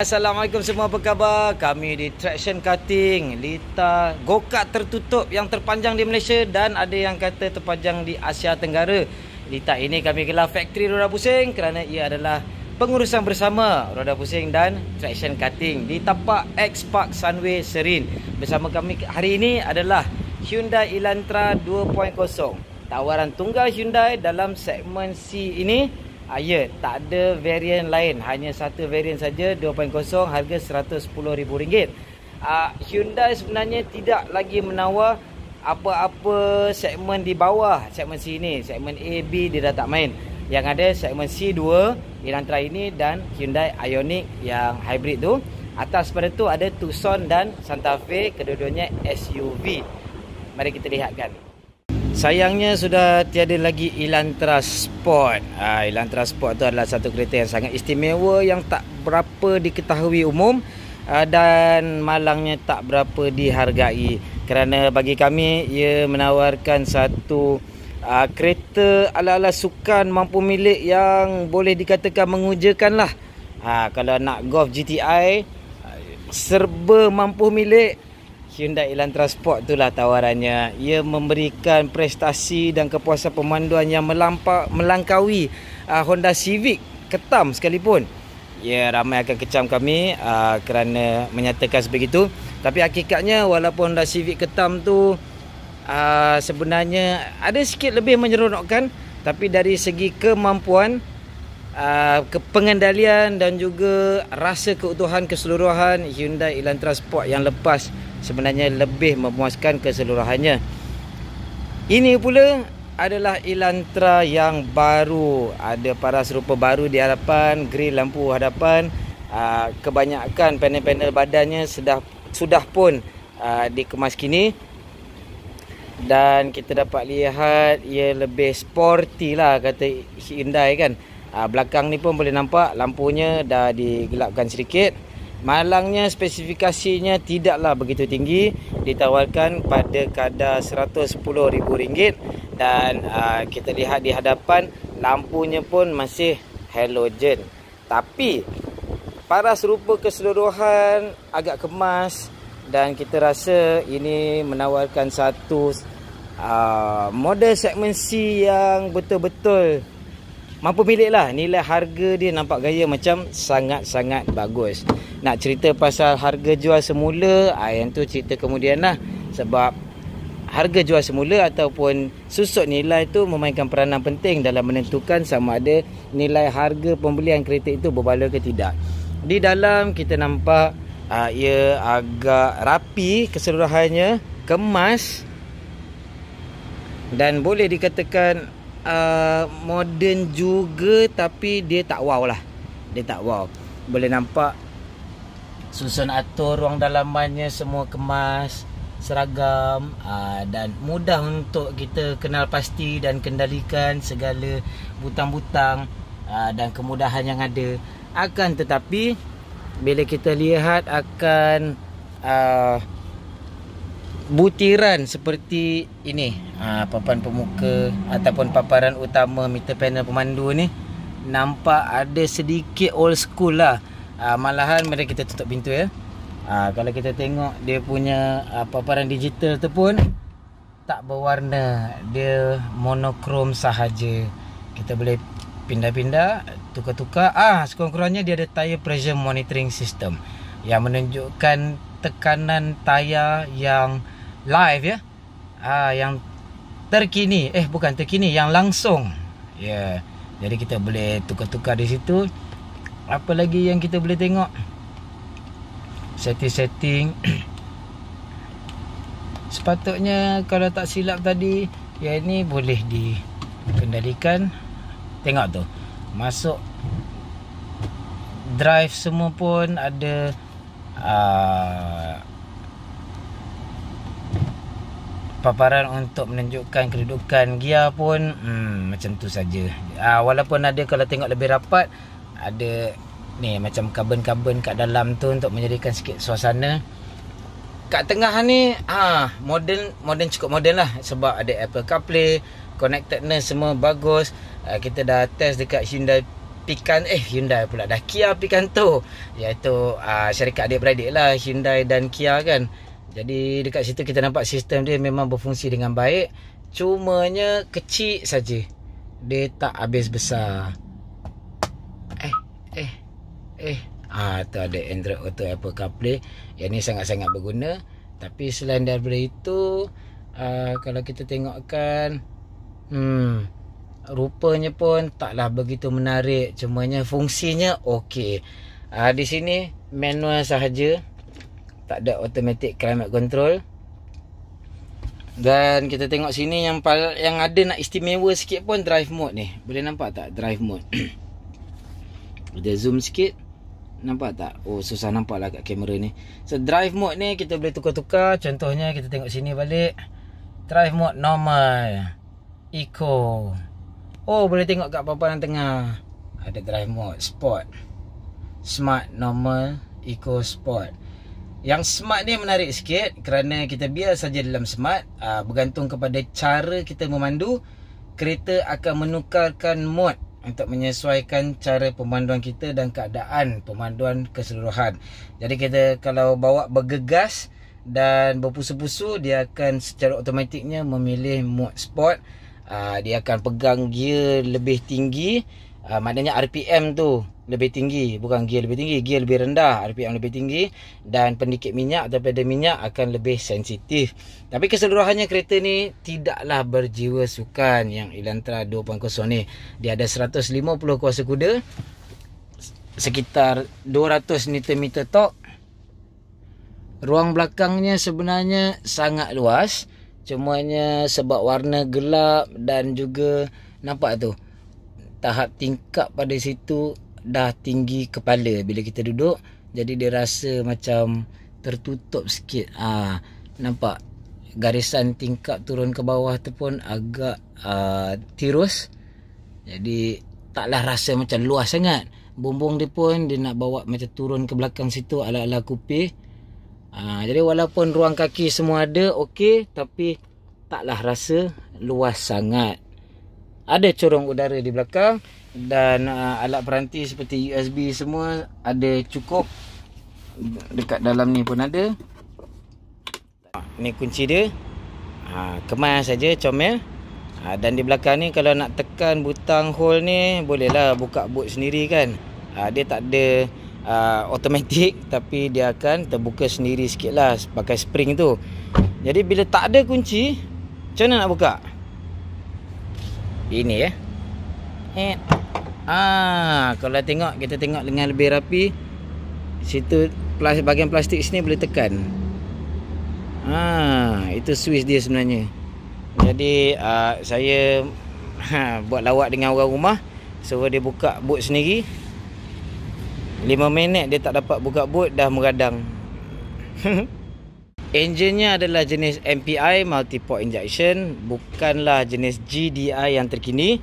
Assalamualaikum semua apa khabar Kami di Traction Cutting Lita Gokart tertutup yang terpanjang di Malaysia Dan ada yang kata terpanjang di Asia Tenggara Lita ini kami gelar Factory Roda Pusing Kerana ia adalah pengurusan bersama Roda Pusing dan Traction Cutting Di tapak X Park Sunway Serin Bersama kami hari ini adalah Hyundai Elantra 2.0 Tawaran tunggal Hyundai dalam segmen C ini Ah, ya, tak ada varian lain. Hanya satu varian saja 2.0 harga RM110,000. Ah, Hyundai sebenarnya tidak lagi menawar apa-apa segmen di bawah segmen C ini. Segmen A, B dia dah tak main. Yang ada segmen C2, Elantra ini dan Hyundai Ioniq yang hybrid tu. Atas pada tu ada Tucson dan Santa Fe, kedua-duanya SUV. Mari kita lihatkan. Sayangnya sudah tiada lagi Elantra Sport. Ha, Elantra Sport tu adalah satu kereta yang sangat istimewa yang tak berapa diketahui umum ha, dan malangnya tak berapa dihargai kerana bagi kami ia menawarkan satu uh, kereta ala-ala sukan mampu milik yang boleh dikatakan mengujakan lah ha, kalau nak Golf GTI ha, serba mampu milik Hyundai Elantra Transport itulah tawarannya. Ia memberikan prestasi dan kepuasan pemanduan yang melampau melangkaui uh, Honda Civic ketam sekalipun. Ya, ramai akan kecam kami uh, kerana menyatakan sebegitu. Tapi hakikatnya walaupun Honda Civic ketam tu uh, sebenarnya ada sikit lebih menyeronokkan tapi dari segi kemampuan Uh, kepengendalian dan juga rasa keutuhan keseluruhan Hyundai Elantra Sport yang lepas sebenarnya lebih memuaskan keseluruhannya. Ini pula adalah Elantra yang baru. Ada paras rupa baru di hadapan, grill lampu hadapan. Ah, kebanyakan panel-panel badannya sudah sudah pun ah, dikemas kini. Dan kita dapat lihat ia lebih sporty lah kata Hyundai kan. Ah, belakang ni pun boleh nampak lampunya dah digelapkan sedikit. Malangnya spesifikasinya tidaklah begitu tinggi Ditawarkan pada kadar rm ringgit Dan uh, kita lihat di hadapan Lampunya pun masih halogen Tapi paras rupa keseluruhan agak kemas Dan kita rasa ini menawarkan satu uh, model segmen C yang betul-betul mampu milik lah nilai harga dia nampak gaya macam sangat-sangat bagus nak cerita pasal harga jual semula ah, yang tu cerita kemudian lah sebab harga jual semula ataupun susut nilai tu memainkan peranan penting dalam menentukan sama ada nilai harga pembelian kereta itu berbaloi ke tidak di dalam kita nampak uh, ia agak rapi keseluruhannya kemas dan boleh dikatakan Uh, modern juga tapi dia tak wow lah. Dia tak wow. Boleh nampak susun atur ruang dalamannya semua kemas seragam aa, uh, dan mudah untuk kita kenal pasti dan kendalikan segala butang-butang uh, dan kemudahan yang ada akan tetapi bila kita lihat akan aa, butiran seperti ini aa, ha, papan pemuka ataupun paparan utama meter panel pemandu ni nampak ada sedikit old school lah aa, ha, malahan bila kita tutup pintu ya aa, ha, kalau kita tengok dia punya aa, paparan digital tu pun tak berwarna dia monokrom sahaja kita boleh pindah-pindah tukar-tukar ah sekurang-kurangnya dia ada tire pressure monitoring system yang menunjukkan tekanan tayar yang live ya. Ah yang terkini, eh bukan terkini, yang langsung. Ya. Yeah. Jadi kita boleh tukar-tukar di situ. Apa lagi yang kita boleh tengok? Setting-setting. Sepatutnya kalau tak silap tadi, yang ini boleh dikendalikan. Tengok tu. Masuk drive semua pun ada uh, paparan untuk menunjukkan kedudukan gear pun hmm, macam tu saja. Ah uh, walaupun ada kalau tengok lebih rapat ada ni macam carbon-carbon kat dalam tu untuk menjadikan sikit suasana. Kat tengah ni ha, modern modern cukup modern lah sebab ada Apple CarPlay, connectedness semua bagus. Uh, kita dah test dekat Hyundai Pikan eh Hyundai pula dah Kia Pikanto iaitu uh, syarikat adik-beradik lah Hyundai dan Kia kan jadi dekat situ kita nampak sistem dia memang berfungsi dengan baik. Cumanya kecil saja. Dia tak habis besar. Eh, eh, eh. Ah, tu ada Android Auto Apple CarPlay. Yang ni sangat-sangat berguna. Tapi selain daripada itu, uh, kalau kita tengokkan, hmm, rupanya pun taklah begitu menarik. Cumanya fungsinya okey. Uh, di sini manual sahaja tak ada automatic climate control dan kita tengok sini yang yang ada nak istimewa sikit pun drive mode ni boleh nampak tak drive mode dia zoom sikit nampak tak oh susah nampak lah kat kamera ni so drive mode ni kita boleh tukar-tukar contohnya kita tengok sini balik drive mode normal eco oh boleh tengok kat papan tengah ada drive mode sport smart normal eco sport yang smart ni menarik sikit kerana kita biar saja dalam smart uh, bergantung kepada cara kita memandu kereta akan menukarkan mod untuk menyesuaikan cara pemanduan kita dan keadaan pemanduan keseluruhan. Jadi kita kalau bawa bergegas dan berpusu-pusu dia akan secara automatiknya memilih mod sport. Uh, ah, dia akan pegang gear lebih tinggi uh, maknanya RPM tu lebih tinggi bukan gear lebih tinggi gear lebih rendah RPM lebih tinggi dan pendikit minyak daripada minyak akan lebih sensitif tapi keseluruhannya kereta ni tidaklah berjiwa sukan yang Elantra 2.0 ni dia ada 150 kuasa kuda sekitar 200 Nm tok. ruang belakangnya sebenarnya sangat luas cumanya sebab warna gelap dan juga nampak tu tahap tingkap pada situ dah tinggi kepala bila kita duduk jadi dia rasa macam tertutup sikit ha, nampak garisan tingkap turun ke bawah tu pun agak uh, tirus jadi taklah rasa macam luas sangat bumbung dia pun dia nak bawa macam turun ke belakang situ ala-ala kupi ha, ah, jadi walaupun ruang kaki semua ada okey tapi taklah rasa luas sangat ada corong udara di belakang dan uh, alat peranti seperti USB semua ada cukup dekat dalam ni pun ada ni kunci dia ha, kemas saja comel ha, dan di belakang ni kalau nak tekan butang hole ni bolehlah buka boot sendiri kan ha, dia tak ada uh, automatic tapi dia akan terbuka sendiri sikit lah pakai spring tu jadi bila tak ada kunci macam mana nak buka ini eh. Ah, kalau tengok kita tengok dengan lebih rapi situ plastik bahagian plastik sini boleh tekan. Ah, itu Swiss dia sebenarnya. Jadi uh, saya ha, buat lawak dengan orang rumah suruh so, dia buka boot sendiri. 5 minit dia tak dapat buka boot dah meradang. Enjinnya adalah jenis MPI multi-port injection bukanlah jenis GDI yang terkini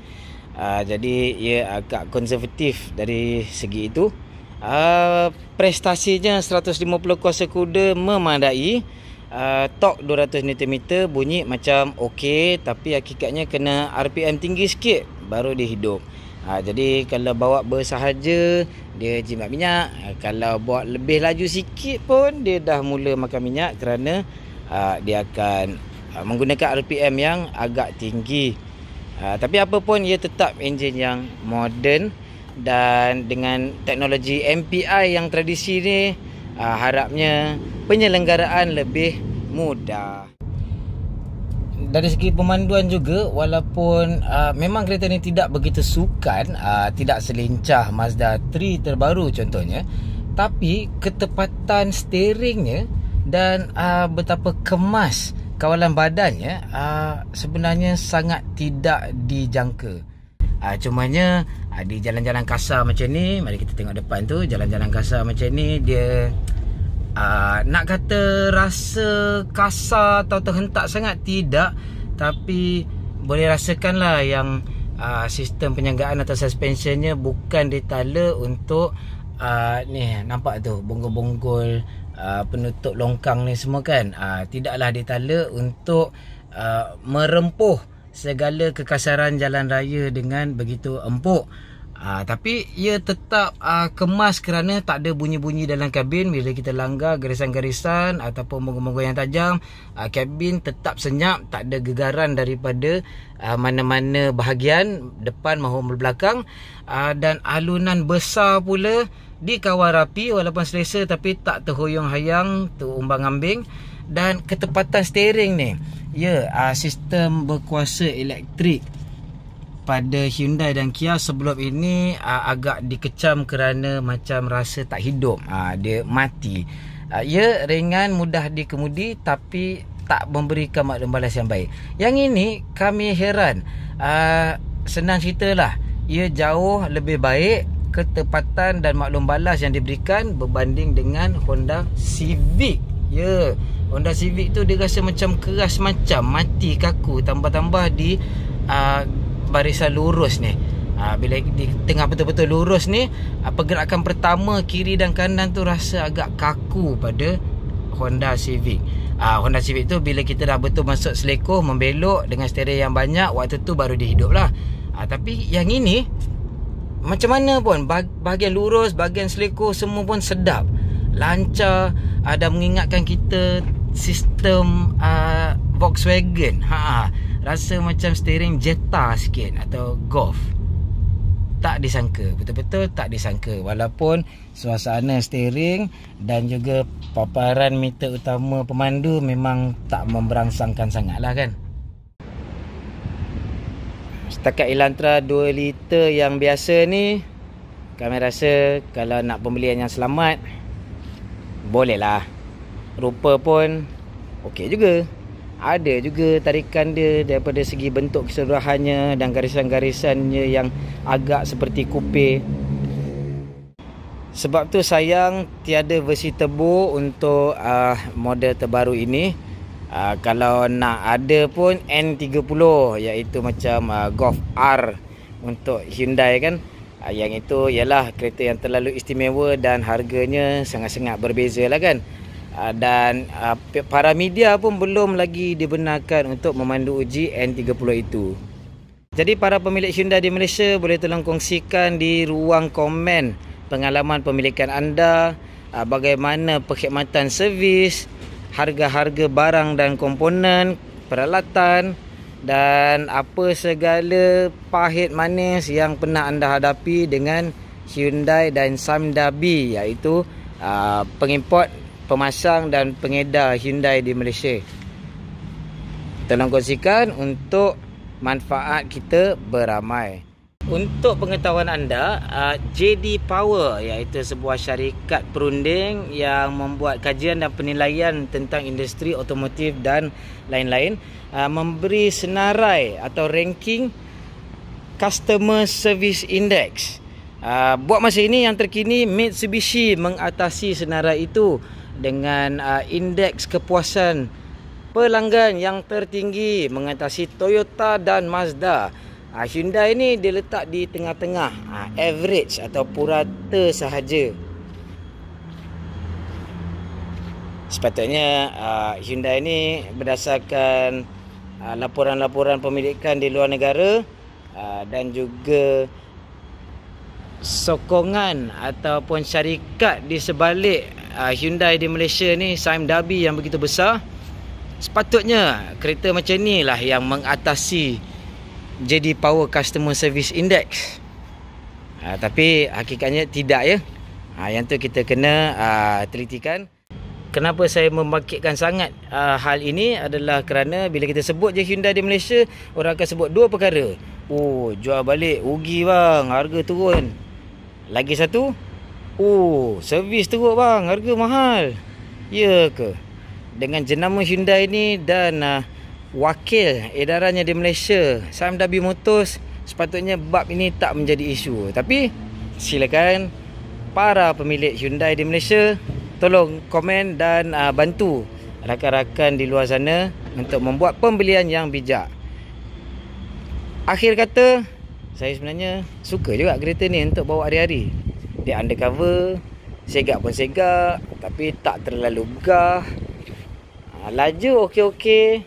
uh, jadi ia agak konservatif dari segi itu uh, prestasinya 150 kuasa kuda memadai uh, torque 200Nm bunyi macam ok tapi hakikatnya kena RPM tinggi sikit baru dihidup ha, Jadi kalau bawa bersahaja Dia jimat minyak ha, Kalau buat lebih laju sikit pun Dia dah mula makan minyak kerana ha, Dia akan ha, menggunakan RPM yang agak tinggi ha, Tapi apa pun ia tetap enjin yang moden Dan dengan teknologi MPI yang tradisi ni ha, Harapnya penyelenggaraan lebih mudah dari segi pemanduan juga walaupun uh, memang kereta ni tidak begitu sukan uh, tidak selincah Mazda 3 terbaru contohnya tapi ketepatan steeringnya dan uh, betapa kemas kawalan badannya uh, sebenarnya sangat tidak dijangka uh, cumanya uh, di jalan-jalan kasar macam ni mari kita tengok depan tu jalan-jalan kasar macam ni dia Ah, nak kata rasa kasar atau terhentak sangat tidak tapi boleh rasakan lah yang uh, sistem penyanggaan atau suspensionnya bukan ditala untuk uh, ni nampak tu bonggol-bonggol uh, penutup longkang ni semua kan uh, tidaklah ditala untuk uh, merempuh segala kekasaran jalan raya dengan begitu empuk Uh, tapi ia tetap uh, kemas kerana tak ada bunyi-bunyi dalam kabin bila kita langgar garisan-garisan ataupun monggo-monggo yang tajam uh, kabin tetap senyap tak ada gegaran daripada uh, mana-mana bahagian depan mahu belakang uh, dan alunan besar pula dikawal rapi walaupun selesa tapi tak terhoyong-hayang terumbang-ambing dan ketepatan steering ni ya yeah, sistem berkuasa elektrik pada Hyundai dan Kia sebelum ini uh, agak dikecam kerana macam rasa tak hidup uh, dia mati uh, ia ya, ringan mudah dikemudi tapi tak memberikan maklum balas yang baik yang ini kami heran uh, senang ceritalah ia jauh lebih baik ketepatan dan maklum balas yang diberikan berbanding dengan Honda Civic ya yeah. Honda Civic tu dia rasa macam keras macam mati kaku tambah-tambah di uh, barisan lurus ni ha, Bila di tengah betul-betul lurus ni Pergerakan pertama kiri dan kanan tu rasa agak kaku pada Honda Civic ha, Honda Civic tu bila kita dah betul masuk selekoh Membelok dengan stereo yang banyak Waktu tu baru dihidup lah ha, Tapi yang ini Macam mana pun bahagian lurus, bahagian selekoh semua pun sedap Lancar ada mengingatkan kita sistem uh, Volkswagen. Ha, rasa macam steering Jetta sikit atau Golf. Tak disangka, betul-betul tak disangka walaupun suasana steering dan juga paparan meter utama pemandu memang tak memberangsangkan sangatlah kan. Setakat Elantra 2 liter yang biasa ni kami rasa kalau nak pembelian yang selamat Bolehlah Rupa pun Okey juga ada juga tarikan dia daripada segi bentuk keseluruhannya dan garisan-garisannya yang agak seperti kupe. Sebab tu sayang tiada versi tebu untuk uh, model terbaru ini. Uh, kalau nak ada pun N30 iaitu macam uh, Golf R untuk Hyundai kan. Uh, yang itu ialah kereta yang terlalu istimewa dan harganya sangat-sangat berbeza lah kan. Ah, dan ah, para media pun belum lagi dibenarkan untuk memandu uji N30 itu. Jadi para pemilik Hyundai di Malaysia boleh tolong kongsikan di ruang komen pengalaman pemilikan anda, ah, bagaimana perkhidmatan servis, harga-harga barang dan komponen, peralatan dan apa segala pahit manis yang pernah anda hadapi dengan Hyundai dan Samdabi iaitu uh, pengimport pemasang dan pengedar Hyundai di Malaysia. Tolong kongsikan untuk manfaat kita beramai. Untuk pengetahuan anda, uh, JD Power iaitu sebuah syarikat perunding yang membuat kajian dan penilaian tentang industri otomotif dan lain-lain uh, memberi senarai atau ranking Customer Service Index. Uh, buat masa ini yang terkini Mitsubishi mengatasi senarai itu dengan uh, indeks kepuasan pelanggan yang tertinggi mengatasi Toyota dan Mazda. Uh, Hyundai ini diletak di tengah-tengah uh, average atau purata sahaja. Sepatutnya uh, Hyundai ini berdasarkan uh, laporan-laporan pemilikan di luar negara uh, dan juga sokongan ataupun syarikat di sebalik uh, Hyundai di Malaysia ni Sime Darby yang begitu besar sepatutnya kereta macam ni lah yang mengatasi JD Power Customer Service Index uh, tapi hakikatnya tidak ya uh, yang tu kita kena uh, telitikan Kenapa saya membangkitkan sangat uh, hal ini adalah kerana bila kita sebut je Hyundai di Malaysia, orang akan sebut dua perkara. Oh, jual balik, rugi bang, harga turun. Lagi satu, Oh, servis teruk bang. Harga mahal. Ya ke? Dengan jenama Hyundai ni dan uh, wakil edarannya di Malaysia, SAMW Motors sepatutnya bab ini tak menjadi isu. Tapi silakan para pemilik Hyundai di Malaysia tolong komen dan uh, bantu rakan-rakan di luar sana untuk membuat pembelian yang bijak. Akhir kata, saya sebenarnya suka juga kereta ni untuk bawa hari-hari cantik undercover Segak pun segak Tapi tak terlalu gah ah, Laju okey-okey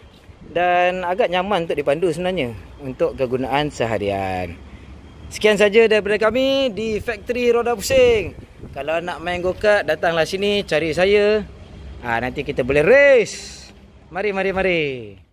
Dan agak nyaman untuk dipandu sebenarnya Untuk kegunaan seharian Sekian saja daripada kami Di Factory Roda Pusing Kalau nak main go Datanglah sini cari saya ha, Nanti kita boleh race Mari-mari-mari